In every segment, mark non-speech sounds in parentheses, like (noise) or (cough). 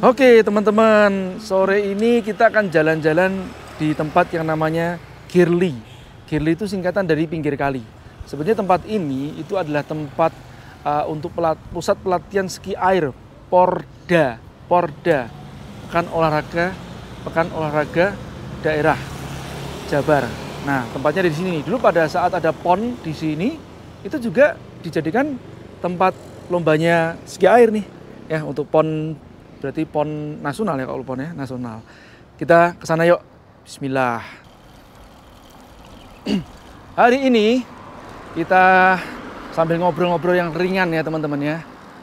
Oke teman-teman, sore ini kita akan jalan-jalan di tempat yang namanya Kirli. Kirli itu singkatan dari pinggir kali. Sebenarnya tempat ini itu adalah tempat uh, untuk pelat, pusat pelatihan ski air, Porda, Porda, pekan olahraga, pekan olahraga daerah Jabar. Nah tempatnya di sini. Dulu pada saat ada pon di sini, itu juga dijadikan tempat lombanya ski air nih, ya untuk pon berarti pon nasional ya kalau pon ya, nasional. Kita ke sana yuk. Bismillah. (clears throat) Hari ini kita sambil ngobrol-ngobrol yang ringan ya teman-teman ya.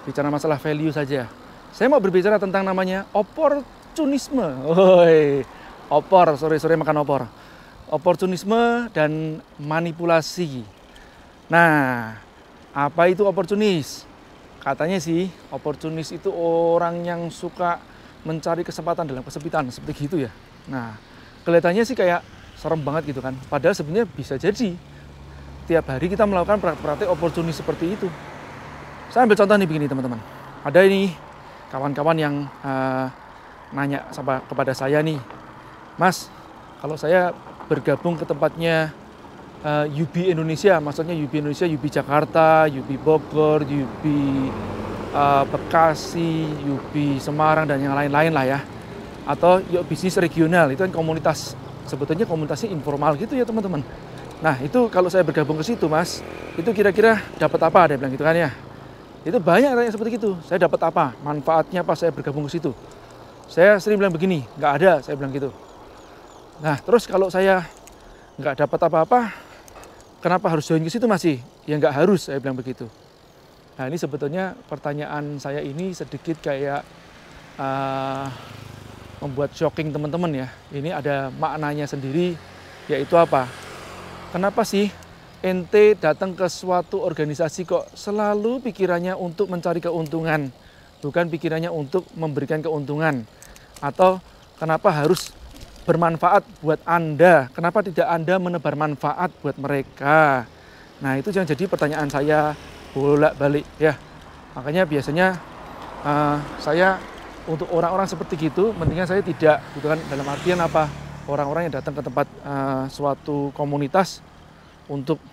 Bicara masalah value saja. Saya mau berbicara tentang namanya oportunisme. Oi, opor, sore-sore makan opor. Oportunisme dan manipulasi. Nah, apa itu oportunis? Katanya sih, oportunis itu orang yang suka mencari kesempatan dalam kesempitan, seperti gitu ya. Nah, kelihatannya sih kayak serem banget gitu kan. Padahal sebenarnya bisa jadi tiap hari kita melakukan praktek-praktek oportunis seperti itu. Saya ambil contoh nih begini teman-teman. Ada ini kawan-kawan yang uh, nanya sama kepada saya nih, Mas, kalau saya bergabung ke tempatnya uh, eh, UB Indonesia, maksudnya UB Indonesia, UB Jakarta, UB Bogor, UB uh, eh, Bekasi, UB Semarang dan yang lain-lain lah ya. Atau yuk bisnis regional itu kan komunitas sebetulnya komunitasnya informal gitu ya teman-teman. Nah itu kalau saya bergabung ke situ mas, itu kira-kira dapat apa? Ada bilang gitu kan ya. Itu banyak yang seperti itu. Saya dapat apa? Manfaatnya apa saya bergabung ke situ? Saya sering bilang begini, nggak ada. Saya bilang gitu. Nah terus kalau saya nggak dapat apa-apa, Kenapa harus join ke situ masih? Ya nggak harus, saya bilang begitu. Nah ini sebetulnya pertanyaan saya ini sedikit kayak uh, membuat shocking teman-teman ya. Ini ada maknanya sendiri, yaitu apa? Kenapa sih NT datang ke suatu organisasi kok selalu pikirannya untuk mencari keuntungan, bukan pikirannya untuk memberikan keuntungan? Atau kenapa harus bermanfaat buat Anda? Kenapa tidak Anda menebar manfaat buat mereka? Nah, itu yang jadi pertanyaan saya bolak-balik ya. Makanya biasanya uh, saya untuk orang-orang seperti gitu, mendingan saya tidak gitu kan dalam artian apa? Orang-orang yang datang ke tempat uh, suatu komunitas untuk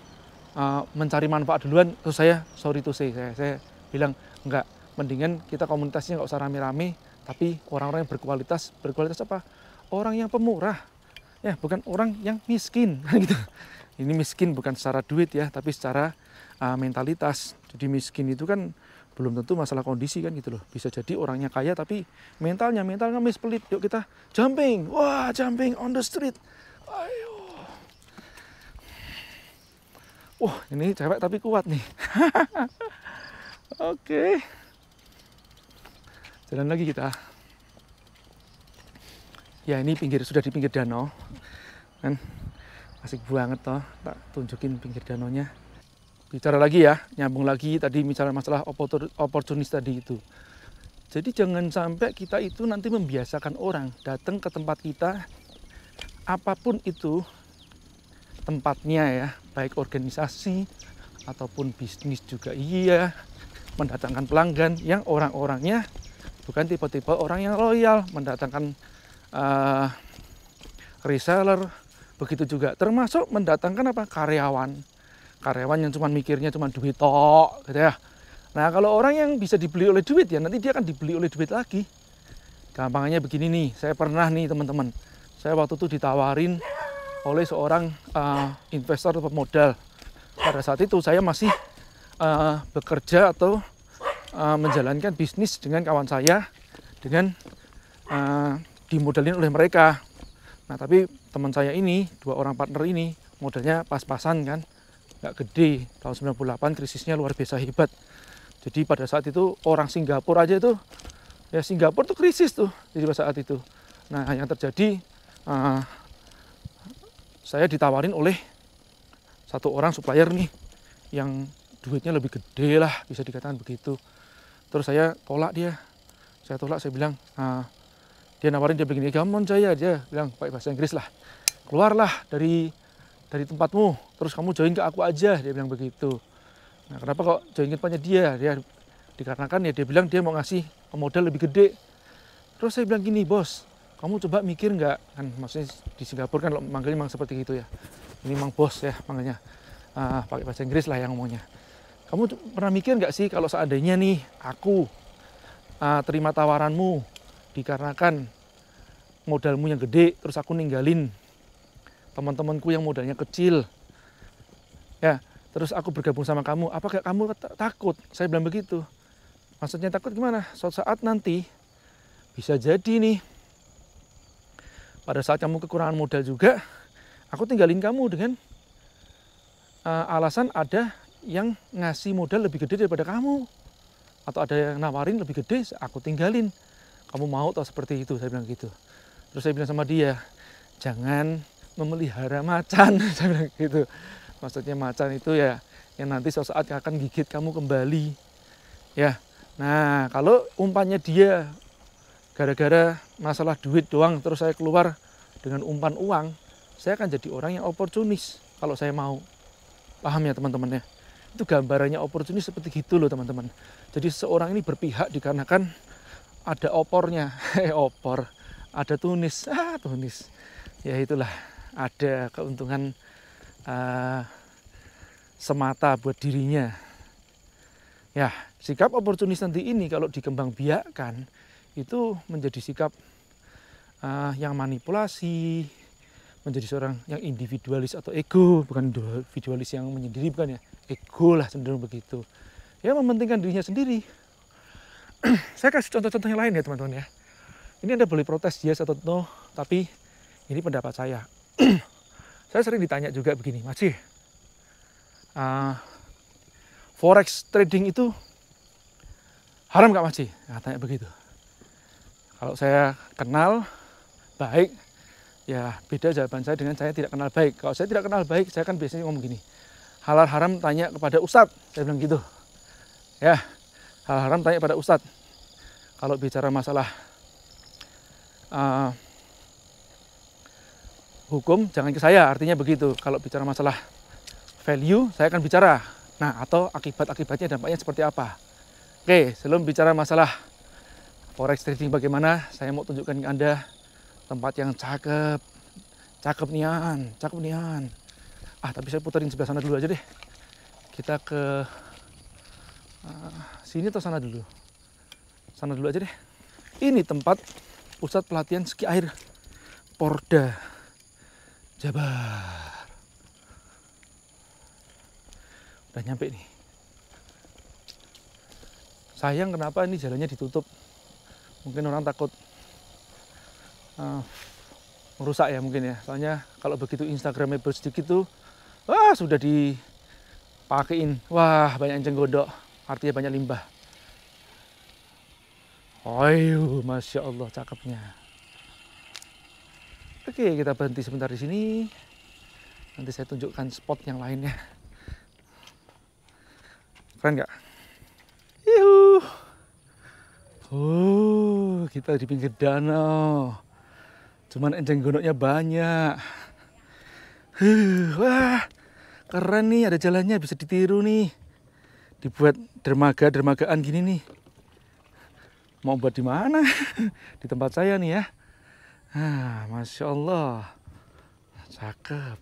uh, mencari manfaat duluan, terus saya sorry to say, saya, saya bilang enggak, mendingan kita komunitasnya enggak usah rame-rame, tapi orang-orang yang berkualitas, berkualitas apa? orang yang pemurah, ya bukan orang yang miskin. (laughs) gitu. Ini miskin bukan secara duit ya, tapi secara uh, mentalitas. Jadi miskin itu kan belum tentu masalah kondisi kan gitu loh. Bisa jadi orangnya kaya tapi mentalnya mental ngemis pelit. Yuk kita jumping. Wah, jumping on the street. Ayo. Wah, ini cewek tapi kuat nih. (laughs) Oke. okay. Jalan lagi kita ya ini pinggir sudah di pinggir danau kan asik banget toh tak tunjukin pinggir danonya. bicara lagi ya nyambung lagi tadi bicara masalah oportunis tadi itu jadi jangan sampai kita itu nanti membiasakan orang datang ke tempat kita apapun itu tempatnya ya baik organisasi ataupun bisnis juga iya mendatangkan pelanggan yang orang-orangnya bukan tipe-tipe orang yang loyal mendatangkan uh, reseller, begitu juga termasuk mendatangkan apa karyawan. Karyawan yang cuma mikirnya cuma duit tok gitu ya. Nah, kalau orang yang bisa dibeli oleh duit ya nanti dia akan dibeli oleh duit lagi. Gampangnya begini nih, saya pernah nih teman-teman. Saya waktu itu ditawarin oleh seorang uh, investor modal Pada saat itu saya masih uh, bekerja atau uh, menjalankan bisnis dengan kawan saya dengan uh, dimodalin oleh mereka. Nah tapi teman saya ini, dua orang partner ini, modalnya pas-pasan kan, nggak gede. Tahun 98 krisisnya luar biasa hebat. Jadi pada saat itu orang Singapura aja itu, ya Singapura tuh krisis tuh, jadi pada saat itu. Nah yang terjadi, uh, saya ditawarin oleh satu orang supplier nih, yang duitnya lebih gede lah, bisa dikatakan begitu. Terus saya tolak dia, saya tolak, saya bilang, uh, dia nawarin dia begini kamu jaya dia bilang pakai bahasa Inggris lah keluarlah dari dari tempatmu terus kamu join ke aku aja dia bilang begitu nah kenapa kok join ke tempatnya dia dia dikarenakan ya dia bilang dia mau ngasih modal lebih gede terus saya bilang gini bos kamu coba mikir nggak kan maksudnya di Singapura kan manggilnya memang seperti itu ya ini memang bos ya manggilnya uh, pakai bahasa Inggris lah yang ngomongnya kamu pernah mikir nggak sih kalau seandainya nih aku uh, terima tawaranmu dikarenakan modalmu yang gede terus aku ninggalin teman-temanku yang modalnya kecil ya terus aku bergabung sama kamu apa kayak kamu takut saya bilang begitu maksudnya takut gimana suatu saat nanti bisa jadi nih pada saat kamu kekurangan modal juga aku tinggalin kamu dengan uh, alasan ada yang ngasih modal lebih gede daripada kamu atau ada yang nawarin lebih gede aku tinggalin kamu mau tau seperti itu saya bilang gitu terus saya bilang sama dia jangan memelihara macan (laughs) saya bilang gitu maksudnya macan itu ya, ya yang nanti suatu saat akan gigit kamu kembali ya nah kalau umpannya dia gara-gara masalah duit doang terus saya keluar dengan umpan uang saya akan jadi orang yang oportunis kalau saya mau paham ya teman-teman ya itu gambarannya oportunis seperti gitu loh teman-teman jadi seorang ini berpihak dikarenakan ada opornya (laughs) eh opor ada tunis (laughs) ah tunis ya itulah ada keuntungan uh, semata buat dirinya ya sikap oportunis nanti ini kalau dikembang biakan itu menjadi sikap uh, yang manipulasi menjadi seorang yang individualis atau ego bukan individualis yang menyendiri bukan ya ego lah cenderung begitu ya mementingkan dirinya sendiri (clears throat) saya kasih contoh-contoh yang lain ya teman-teman ya. Ini Anda boleh protes yes atau no, tapi ini pendapat saya. (clears throat) saya sering ditanya juga begini, Masih, ah, uh, forex trading itu haram gak masih? Nah, tanya begitu. Kalau saya kenal baik, ya beda jawaban saya dengan saya tidak kenal baik. Kalau saya tidak kenal baik, saya kan biasanya ngomong gini, halal haram tanya kepada ustadz, saya bilang gitu. Ya, hal haram tanya pada ustadz kalau bicara masalah uh, hukum jangan ke saya artinya begitu kalau bicara masalah value saya akan bicara nah atau akibat-akibatnya dampaknya seperti apa oke sebelum bicara masalah forex trading bagaimana saya mau tunjukkan ke anda tempat yang cakep cakep nian cakep nian ah tapi saya putarin sebelah sana dulu aja deh kita ke Eh, sini atau sana dulu sana dulu aja deh ini tempat pusat pelatihan ski air Porda Jabar udah nyampe nih sayang kenapa ini jalannya ditutup mungkin orang takut uh, merusak ya mungkin ya soalnya kalau begitu Instagramable sedikit tuh wah sudah dipakein wah banyak yang cenggodok artinya banyak limbah. Ayo, Masya Allah cakepnya. Oke, kita berhenti sebentar di sini. Nanti saya tunjukkan spot yang lainnya. Keren nggak? Yuhu. Oh, kita di pinggir danau. Cuman enceng gondoknya banyak. wah, keren nih ada jalannya bisa ditiru nih dibuat dermaga dermagaan gini nih mau buat di mana (laughs) di tempat saya nih ya ah, masya Allah cakep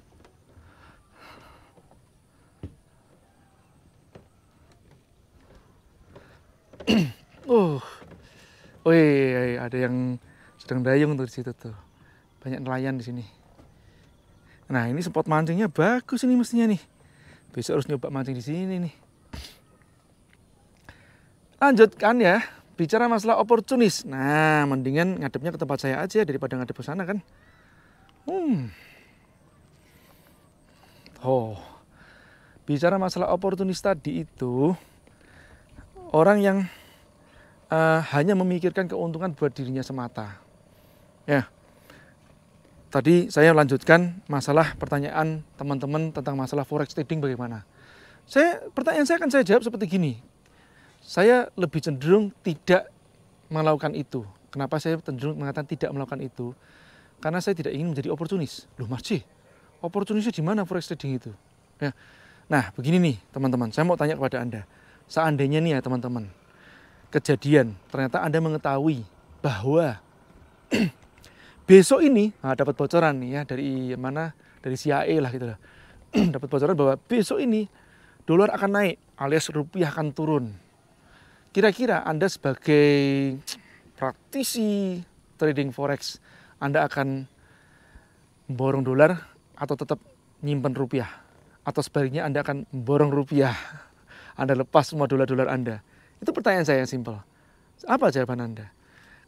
(clears throat) uh. Oh, woi, iya, iya, iya, ada yang sedang dayung tuh di situ tuh. Banyak nelayan di sini. Nah, ini spot mancingnya bagus ini mestinya nih. Besok harus nyoba mancing di sini nih. Lanjutkan ya, bicara masalah oportunis. Nah, mendingan ngadepnya ke tempat saya aja daripada ngadep ke sana kan. Hmm. Oh. Bicara masalah oportunis tadi itu orang yang uh, hanya memikirkan keuntungan buat dirinya semata. Ya. Tadi saya lanjutkan masalah pertanyaan teman-teman tentang masalah forex trading bagaimana. Saya pertanyaan saya akan saya jawab seperti gini. Saya lebih cenderung tidak melakukan itu. Kenapa saya cenderung mengatakan tidak melakukan itu? Karena saya tidak ingin menjadi oportunis. Loh Marji, oportunisnya di mana forex trading itu? Ya. Nah begini nih teman-teman, saya mau tanya kepada Anda. Seandainya nih ya teman-teman, kejadian ternyata Anda mengetahui bahwa (clears throat) besok ini nah dapat bocoran nih ya dari mana dari CIA lah gitu lah (clears throat) dapat bocoran bahwa besok ini dolar akan naik alias rupiah akan turun Kira-kira Anda sebagai praktisi trading forex, Anda akan borong dolar atau tetap nyimpen rupiah? Atau sebaliknya Anda akan borong rupiah? (laughs) Anda lepas semua dolar-dolar Anda. Itu pertanyaan saya yang simpel. Apa jawaban Anda?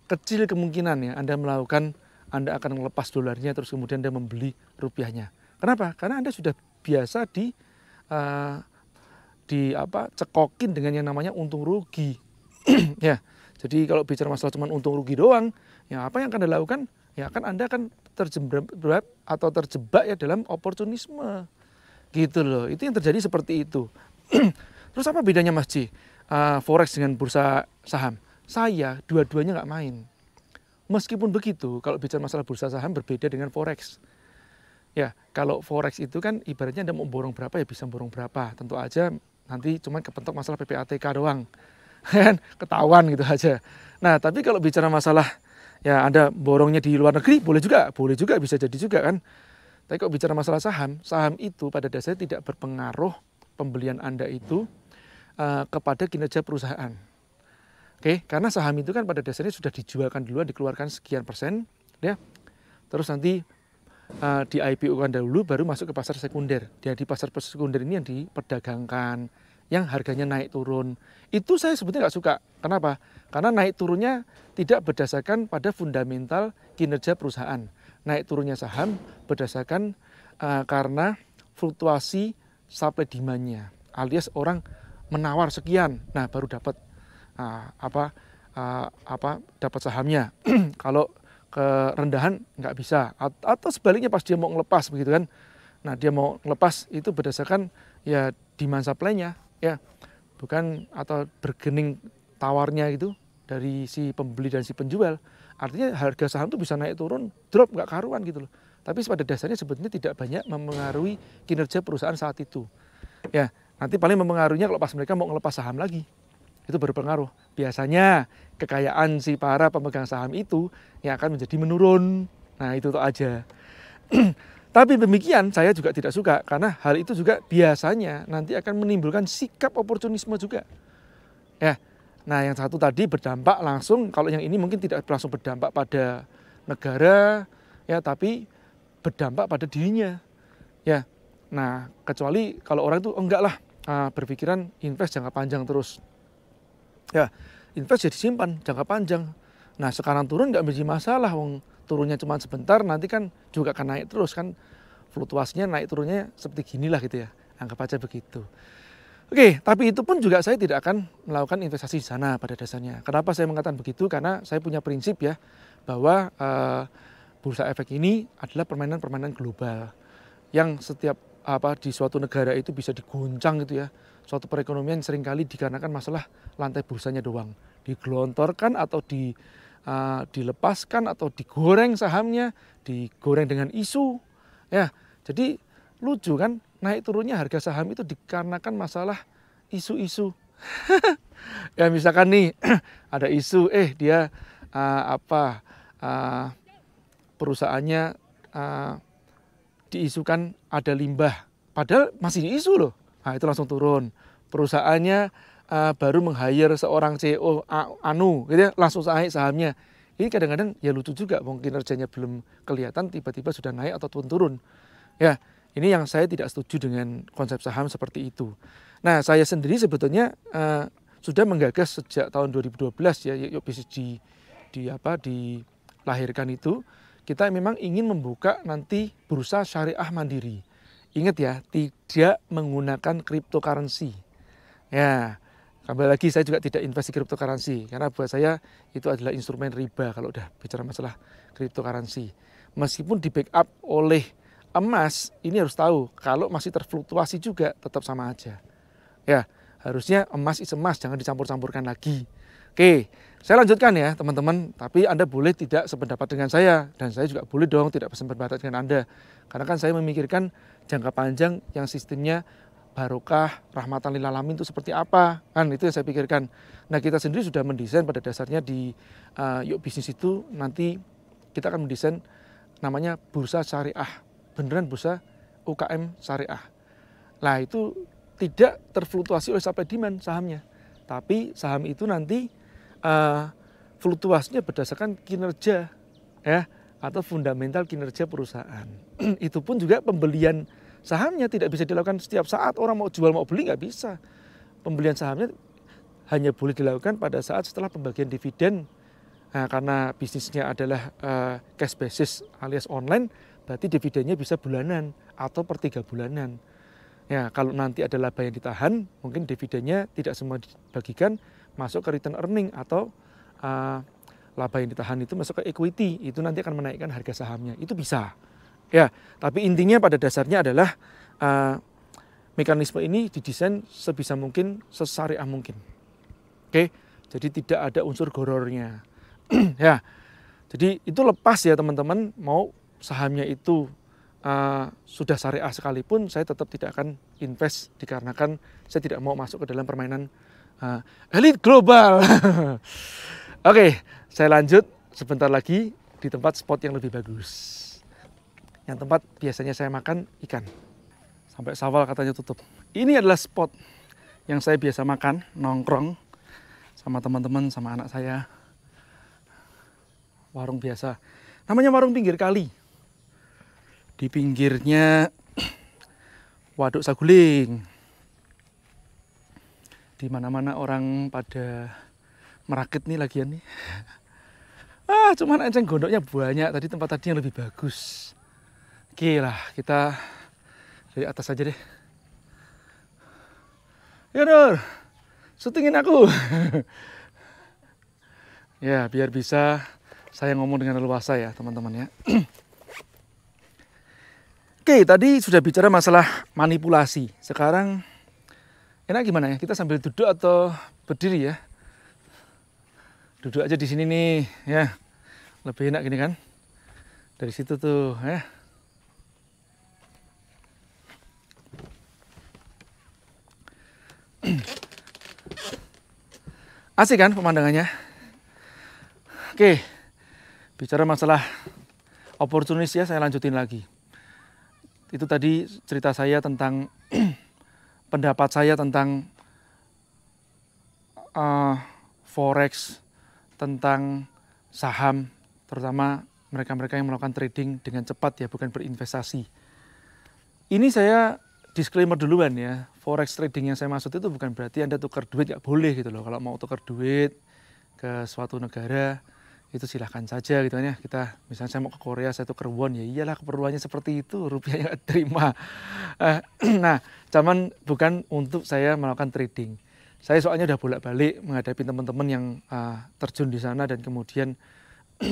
Kecil kemungkinannya Anda melakukan, Anda akan melepas dolarnya terus kemudian Anda membeli rupiahnya. Kenapa? Karena Anda sudah biasa di uh, di apa cekokin dengan yang namanya untung rugi (clears throat) ya jadi kalau bicara masalah cuma untung rugi doang ya apa yang akan dilakukan ya kan anda akan terjebak atau terjebak ya dalam oportunisme gitu loh itu yang terjadi seperti itu (clears throat) terus apa bedanya mas Ji uh, forex dengan bursa saham saya dua-duanya nggak main meskipun begitu kalau bicara masalah bursa saham berbeda dengan forex ya kalau forex itu kan ibaratnya anda mau borong berapa ya bisa borong berapa tentu aja nanti cuma kepentok masalah PPATK doang (laughs) ya kan ketahuan gitu aja nah tapi kalau bicara masalah ya anda borongnya di luar negeri boleh juga boleh juga bisa jadi juga kan tapi kalau bicara masalah saham saham itu pada dasarnya tidak berpengaruh pembelian anda itu uh, kepada kinerja perusahaan oke okay? karena saham itu kan pada dasarnya sudah dijualkan duluan dikeluarkan sekian persen ya terus nanti uh, di IPO kan dahulu baru masuk ke pasar sekunder. di pasar sekunder ini yang diperdagangkan, yang harganya naik turun. Itu saya sebetulnya nggak suka. Kenapa? Karena naik turunnya tidak berdasarkan pada fundamental kinerja perusahaan. Naik turunnya saham berdasarkan uh, karena fluktuasi supply demand-nya. Alias orang menawar sekian, nah baru dapat uh, apa uh, apa dapat sahamnya. (clears throat) Kalau kerendahan nggak bisa atau sebaliknya pas dia mau ngelepas begitu kan nah dia mau ngelepas itu berdasarkan ya demand supply-nya ya bukan atau bergening tawarnya itu dari si pembeli dan si penjual artinya harga saham itu bisa naik turun drop nggak karuan gitu loh tapi pada dasarnya sebetulnya tidak banyak mempengaruhi kinerja perusahaan saat itu ya nanti paling mempengaruhinya kalau pas mereka mau ngelepas saham lagi itu berpengaruh. Biasanya kekayaan si para pemegang saham itu yang akan menjadi menurun. Nah itu tuh aja. (clears throat) Tapi demikian saya juga tidak suka karena hal itu juga biasanya nanti akan menimbulkan sikap oportunisme juga. Ya, nah yang satu tadi berdampak langsung, kalau yang ini mungkin tidak langsung berdampak pada negara, ya tapi berdampak pada dirinya. Ya, nah kecuali kalau orang itu enggak lah ah, berpikiran invest jangka panjang terus. Ya, invest jadi disimpan jangka panjang. Nah sekarang turun nggak menjadi masalah, wong turunnya cuma sebentar, nanti kan juga akan naik terus kan fluktuasinya naik turunnya seperti ginilah gitu ya, anggap aja begitu. Oke, tapi itu pun juga saya tidak akan melakukan investasi di sana pada dasarnya. Kenapa saya mengatakan begitu? Karena saya punya prinsip ya bahwa uh, bursa efek ini adalah permainan-permainan global yang setiap apa di suatu negara itu bisa diguncang gitu ya suatu perekonomian seringkali dikarenakan masalah lantai bursanya doang. Digelontorkan atau di, uh, dilepaskan atau digoreng sahamnya, digoreng dengan isu. Ya, jadi lucu kan naik turunnya harga saham itu dikarenakan masalah isu-isu. (laughs) ya misalkan nih (clears throat) ada isu eh dia uh, apa uh, perusahaannya uh, diisukan ada limbah padahal masih isu loh Nah, itu langsung turun. Perusahaannya uh, baru meng-hire seorang CEO anu gitu ya, langsung naik sahamnya. Ini kadang-kadang ya lucu juga mungkin kinerjanya belum kelihatan tiba-tiba sudah naik atau turun-turun. Ya, ini yang saya tidak setuju dengan konsep saham seperti itu. Nah, saya sendiri sebetulnya uh, sudah menggagas sejak tahun 2012 ya yuk di, di apa dilahirkan itu kita memang ingin membuka nanti bursa syariah mandiri. Ingat ya, tidak menggunakan cryptocurrency. Ya, kembali lagi saya juga tidak invest cryptocurrency karena buat saya itu adalah instrumen riba kalau udah bicara masalah cryptocurrency. Meskipun di backup oleh emas, ini harus tahu kalau masih terfluktuasi juga tetap sama aja. Ya, harusnya emas is emas jangan dicampur-campurkan lagi. Oke, saya lanjutkan ya teman-teman, tapi Anda boleh tidak sependapat dengan saya dan saya juga boleh dong tidak sependapat dengan Anda. Karena kan saya memikirkan jangka panjang yang sistemnya barokah, rahmatan lilalamin itu seperti apa? Kan itu yang saya pikirkan. Nah, kita sendiri sudah mendesain pada dasarnya di uh, Yuk Bisnis itu nanti kita akan mendesain namanya bursa syariah. Beneran bursa UKM syariah. Nah, itu tidak terfluktuasi oleh sampai demand sahamnya. Tapi saham itu nanti uh, eh, fluktuasinya berdasarkan kinerja ya atau fundamental kinerja perusahaan. (clears throat) Itu pun juga pembelian sahamnya tidak bisa dilakukan setiap saat orang mau jual mau beli nggak bisa. Pembelian sahamnya hanya boleh dilakukan pada saat setelah pembagian dividen. Nah, karena bisnisnya adalah uh, cash basis alias online, berarti dividennya bisa bulanan atau per tiga bulanan. Ya, kalau nanti ada laba yang ditahan, mungkin dividennya tidak semua dibagikan, masuk ke return earning atau uh, laba yang ditahan itu masuk ke equity, itu nanti akan menaikkan harga sahamnya. Itu bisa. Ya, tapi intinya pada dasarnya adalah uh, mekanisme ini didesain sebisa mungkin sesari mungkin. Oke, jadi tidak ada unsur gorornya. (clears throat) ya. Jadi itu lepas ya teman-teman mau sahamnya itu uh, sudah syariah sekalipun saya tetap tidak akan invest dikarenakan saya tidak mau masuk ke dalam permainan uh, ah, elit global. (laughs) Oke, okay, saya lanjut sebentar lagi di tempat spot yang lebih bagus. Yang tempat biasanya saya makan ikan. Sampai sawal katanya tutup. Ini adalah spot yang saya biasa makan, nongkrong sama teman-teman, sama anak saya. Warung biasa. Namanya warung pinggir kali. Di pinggirnya (clears throat) Waduk Saguling di mana-mana orang pada merakit nih lagian nih. (laughs) Ah, cuman enceng gondoknya banyak. Tadi tempat tadi yang lebih bagus. Oke lah, kita dari atas aja deh. Ya Nur, syutingin aku. (laughs) ya, biar bisa saya ngomong dengan leluasa ya teman-teman ya. (clears throat) Oke, tadi sudah bicara masalah manipulasi. Sekarang Enak gimana ya? Kita sambil duduk atau berdiri ya? Duduk aja di sini nih, ya. Lebih enak gini kan? Dari situ tuh, ya. (clears throat) Asik kan pemandangannya? Oke, bicara masalah opportunity ya saya lanjutin lagi. Itu tadi cerita saya tentang (clears throat) pendapat saya tentang uh, forex, tentang saham, terutama mereka-mereka yang melakukan trading dengan cepat ya, bukan berinvestasi. Ini saya disclaimer duluan ya, forex trading yang saya maksud itu bukan berarti Anda tukar duit nggak boleh gitu loh. Kalau mau tukar duit ke suatu negara, itu silahkan saja gitu kan ya kita misalnya saya mau ke Korea saya tuh kerbon ya iyalah keperluannya seperti itu rupiahnya yang (laughs) terima eh, (clears throat) nah cuman bukan untuk saya melakukan trading saya soalnya udah bolak-balik menghadapi teman-teman yang uh, terjun di sana dan kemudian (clears throat)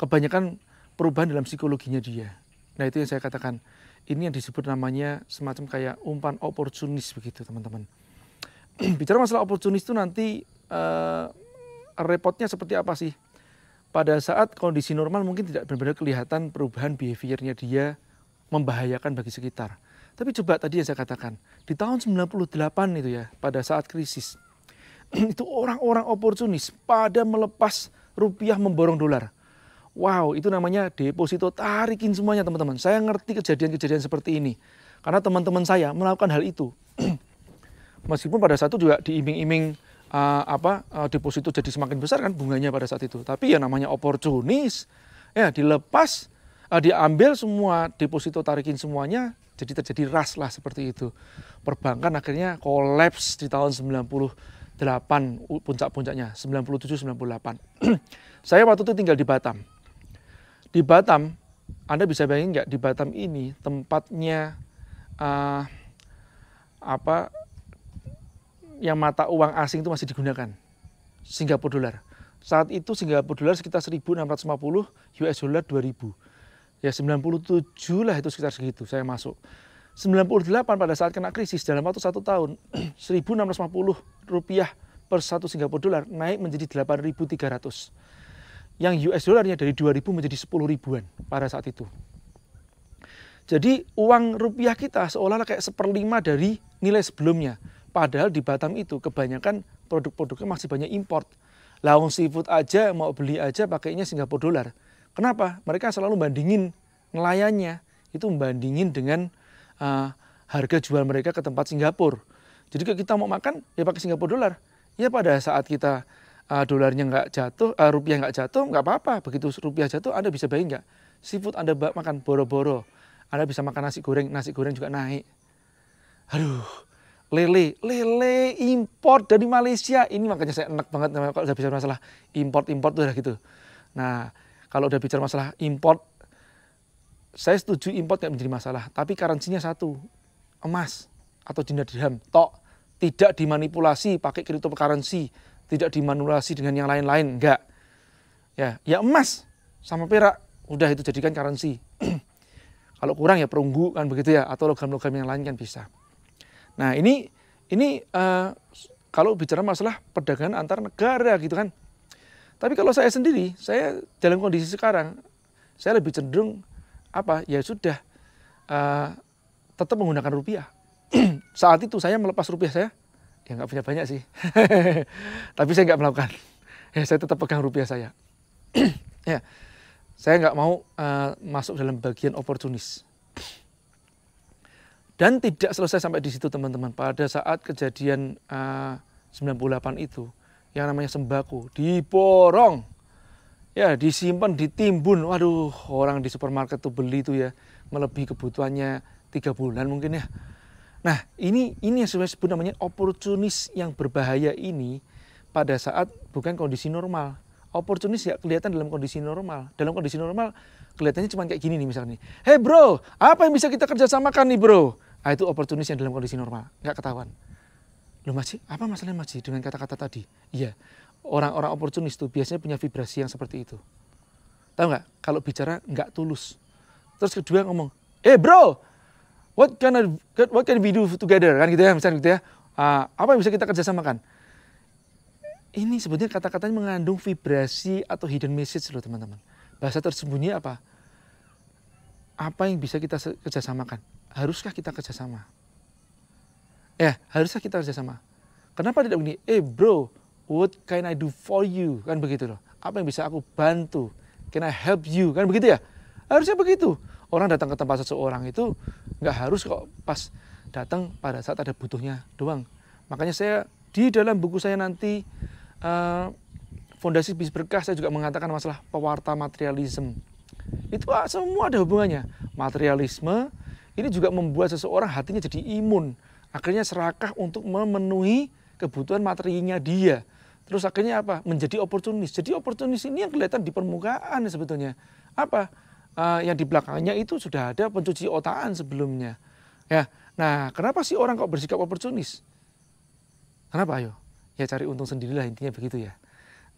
kebanyakan perubahan dalam psikologinya dia nah itu yang saya katakan ini yang disebut namanya semacam kayak umpan oportunis begitu teman-teman (clears throat) bicara masalah oportunis itu nanti uh, repotnya seperti apa sih pada saat kondisi normal mungkin tidak benar-benar kelihatan perubahan behaviornya dia membahayakan bagi sekitar. Tapi coba tadi yang saya katakan, di tahun 98 itu ya, pada saat krisis, (clears throat) itu orang-orang oportunis pada melepas rupiah memborong dolar. Wow, itu namanya deposito tarikin semuanya teman-teman. Saya ngerti kejadian-kejadian seperti ini. Karena teman-teman saya melakukan hal itu. (clears throat) Meskipun pada saat itu juga diiming-iming uh, apa uh, deposito jadi semakin besar kan bunganya pada saat itu. Tapi ya namanya oportunis ya dilepas uh, diambil semua deposito tarikin semuanya jadi terjadi ras lah seperti itu. Perbankan akhirnya kolaps di tahun 98 puncak-puncaknya 97 98. (clears throat) Saya waktu itu tinggal di Batam. Di Batam Anda bisa bayangin nggak di Batam ini tempatnya uh, apa yang mata uang asing itu masih digunakan. Singapura dolar. Saat itu Singapura dolar sekitar 1650, US dollar 2000. Ya 97 lah itu sekitar segitu saya masuk. 98 pada saat kena krisis dalam waktu satu tahun 1650 (clears throat) rupiah per satu Singapura dolar naik menjadi 8.300. Yang US dolarnya dari 2.000 menjadi 10 ribuan pada saat itu. Jadi uang rupiah kita seolah-olah kayak seperlima dari nilai sebelumnya. Padahal di Batam itu kebanyakan produk-produknya masih banyak import. Laung seafood aja mau beli aja pakainya Singapura dolar. Kenapa? Mereka selalu bandingin nelayannya itu bandingin dengan uh, harga jual mereka ke tempat Singapura. Jadi kalau kita mau makan ya pakai Singapura dolar. Ya pada saat kita uh, dolarnya nggak jatuh, uh, rupiah nggak jatuh, nggak apa-apa. Begitu rupiah jatuh, Anda bisa bayi nggak? Seafood Anda makan boro-boro. Anda bisa makan nasi goreng, nasi goreng juga naik. Aduh, lele, lele import dari Malaysia. Ini makanya saya enak banget kalau udah bicara masalah import-import tuh udah gitu. Nah, kalau udah bicara masalah import, saya setuju import nggak menjadi masalah. Tapi karansinya satu, emas atau dinar dirham. Tok, tidak dimanipulasi pakai cryptocurrency, tidak dimanipulasi dengan yang lain-lain, enggak. Ya, ya emas sama perak, udah itu jadikan currency. (clears throat) kalau kurang ya perunggu kan begitu ya, atau logam-logam yang lain kan bisa. Nah ini ini uh, kalau bicara masalah perdagangan antar negara gitu kan. Tapi kalau saya sendiri, saya dalam kondisi sekarang, saya lebih cenderung apa ya sudah uh, tetap menggunakan rupiah. (clears throat) Saat itu saya melepas rupiah saya, ya nggak punya banyak sih. (laughs) Tapi saya nggak melakukan. Ya, saya tetap pegang rupiah saya. (clears throat) ya, saya nggak mau uh, masuk dalam bagian oportunis. Dan tidak selesai sampai di situ teman-teman. Pada saat kejadian eh, uh, 98 itu, yang namanya sembako diborong. Ya, disimpan, ditimbun. Waduh, orang di supermarket tuh beli tuh ya, melebihi kebutuhannya tiga bulan mungkin ya. Nah, ini ini yang sebenarnya sebut namanya oportunis yang berbahaya ini pada saat bukan kondisi normal. Oportunis ya kelihatan dalam kondisi normal. Dalam kondisi normal kelihatannya cuma kayak gini nih misalnya. Hei bro, apa yang bisa kita kerjasamakan nih bro? Nah, itu oportunis yang dalam kondisi normal, nggak ketahuan. Loh Mas, apa masalahnya Mas dengan kata-kata tadi? Iya, orang-orang oportunis itu biasanya punya vibrasi yang seperti itu. Tahu nggak? Kalau bicara nggak tulus. Terus kedua ngomong, eh bro, what can I, what can we do together kan gitu ya misalnya gitu ya. Uh, apa yang bisa kita kerjasamakan? Ini sebetulnya kata-katanya mengandung vibrasi atau hidden message loh teman-teman. Bahasa tersembunyi apa? Apa yang bisa kita kerjasamakan? haruskah kita kerjasama? Eh, haruskah kita kerjasama? Kenapa tidak begini? Eh bro, what can I do for you? Kan begitu loh. Apa yang bisa aku bantu? Can I help you? Kan begitu ya? Harusnya begitu. Orang datang ke tempat seseorang itu nggak harus kok pas datang pada saat ada butuhnya doang. Makanya saya di dalam buku saya nanti uh, Fondasi Bis Berkah saya juga mengatakan masalah pewarta materialisme. Itu ah, semua ada hubungannya. Materialisme, ini juga membuat seseorang hatinya jadi imun. Akhirnya serakah untuk memenuhi kebutuhan materinya dia. Terus akhirnya apa? Menjadi oportunis. Jadi oportunis ini yang kelihatan di permukaan sebetulnya. Apa? Uh, yang di belakangnya itu sudah ada pencuci otaan sebelumnya. Ya. Nah, kenapa sih orang kok bersikap oportunis? Kenapa ayo? Ya cari untung sendirilah intinya begitu ya.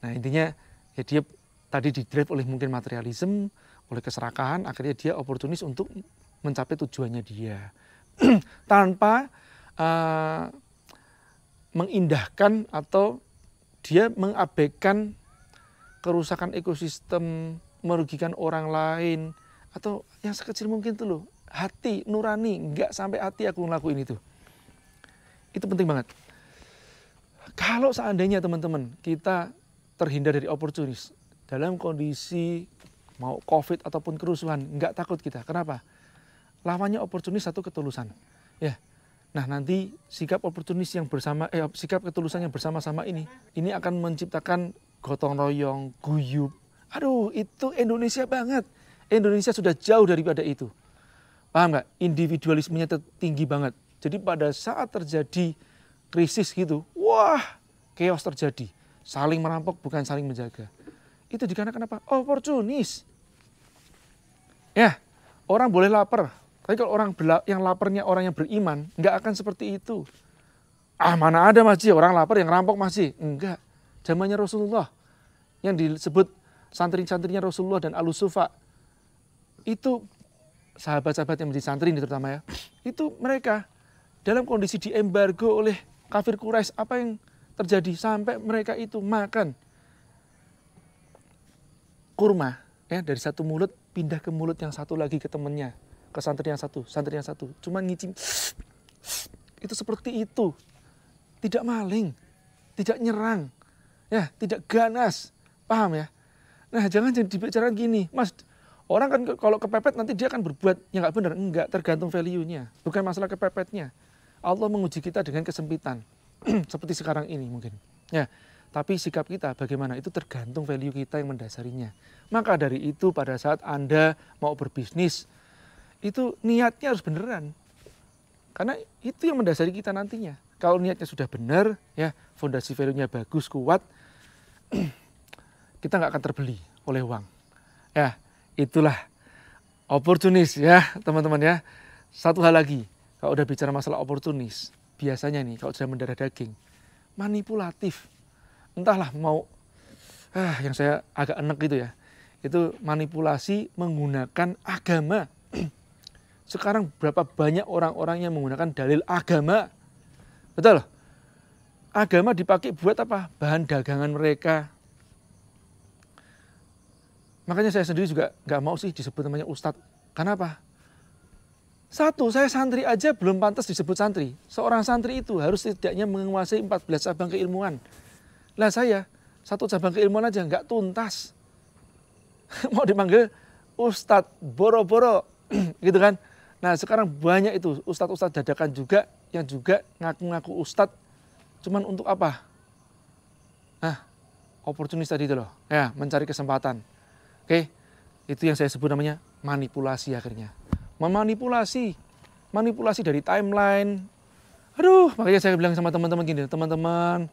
Nah, intinya ya dia tadi didrive oleh mungkin materialisme, oleh keserakahan, akhirnya dia oportunis untuk mencapai tujuannya dia (clears throat) tanpa uh, mengindahkan atau dia mengabaikan kerusakan ekosistem, merugikan orang lain atau yang sekecil mungkin tuh loh hati nurani nggak sampai hati aku ngelakuin itu itu penting banget kalau seandainya teman-teman kita terhindar dari oportunis dalam kondisi mau covid ataupun kerusuhan nggak takut kita kenapa lawannya oportunis satu ketulusan. Ya. Nah, nanti sikap oportunis yang bersama eh sikap ketulusan yang bersama-sama ini ini akan menciptakan gotong royong, guyub. Aduh, itu Indonesia banget. Indonesia sudah jauh daripada itu. Paham nggak? Individualismenya tertinggi banget. Jadi pada saat terjadi krisis gitu, wah, chaos terjadi. Saling merampok bukan saling menjaga. Itu dikarenakan apa? Oportunis. Ya, orang boleh lapar, tapi kalau orang yang laparnya orang yang beriman, nggak akan seperti itu. Ah mana ada masih orang lapar yang rampok masih? Enggak. Zamannya Rasulullah yang disebut santri-santrinya Rasulullah dan Alusufa itu sahabat-sahabat yang menjadi santri ini terutama ya itu mereka dalam kondisi di diembargo oleh kafir Quraisy apa yang terjadi sampai mereka itu makan kurma ya dari satu mulut pindah ke mulut yang satu lagi ke temennya ke santri yang satu, santri yang satu. cuma ngicim. (sniffs) Itu seperti itu. Tidak maling, tidak nyerang, ya tidak ganas. Paham ya? Nah jangan jadi bicara gini, mas orang kan kalau kepepet nanti dia akan berbuat yang nggak benar. Enggak, tergantung value-nya. Bukan masalah kepepetnya. Allah menguji kita dengan kesempitan. (clears throat) Seperti sekarang ini mungkin. Ya, tapi sikap kita bagaimana itu tergantung value kita yang mendasarinya. Maka dari itu pada saat Anda mau berbisnis, itu niatnya harus beneran. Karena itu yang mendasari kita nantinya. Kalau niatnya sudah benar, ya fondasi value-nya bagus, kuat, (clears throat) kita nggak akan terbeli oleh uang. Ya, itulah oportunis ya teman-teman ya. Satu hal lagi, kalau udah bicara masalah oportunis, biasanya nih kalau sudah mendarah daging, manipulatif. Entahlah mau, ah, yang saya agak enek gitu ya, itu manipulasi menggunakan agama sekarang berapa banyak orang-orang yang menggunakan dalil agama. Betul? Agama dipakai buat apa? Bahan dagangan mereka. Makanya saya sendiri juga nggak mau sih disebut namanya ustadz. Kenapa? Satu, saya santri aja belum pantas disebut santri. Seorang santri itu harus setidaknya menguasai 14 cabang keilmuan. Lah saya, satu cabang keilmuan aja nggak tuntas. (laughs) mau dipanggil ustadz boro-boro (clears throat) gitu kan. Nah sekarang banyak itu ustadz-ustadz dadakan juga yang juga ngaku-ngaku ustadz cuman untuk apa? Nah, oportunis tadi itu loh, ya mencari kesempatan. Oke, itu yang saya sebut namanya manipulasi akhirnya. Memanipulasi, manipulasi dari timeline. Aduh, makanya saya bilang sama teman-teman gini, teman-teman,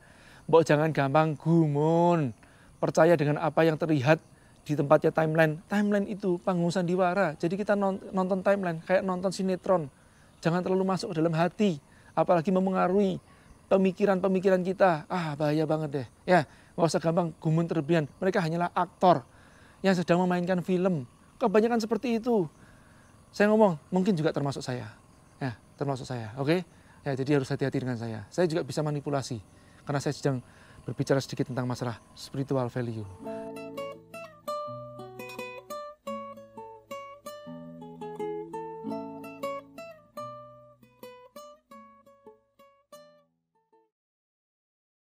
mbok jangan gampang gumun, percaya dengan apa yang terlihat di tempatnya timeline. Timeline itu panggung sandiwara. Jadi kita nonton timeline kayak nonton sinetron. Jangan terlalu masuk ke dalam hati, apalagi memengaruhi pemikiran-pemikiran kita. Ah, bahaya banget deh. Ya, nggak usah gampang gumun terlebihan. Mereka hanyalah aktor yang sedang memainkan film. Kebanyakan seperti itu. Saya ngomong, mungkin juga termasuk saya. Ya, termasuk saya. Oke? Ya, jadi harus hati-hati dengan saya. Saya juga bisa manipulasi karena saya sedang berbicara sedikit tentang masalah spiritual value.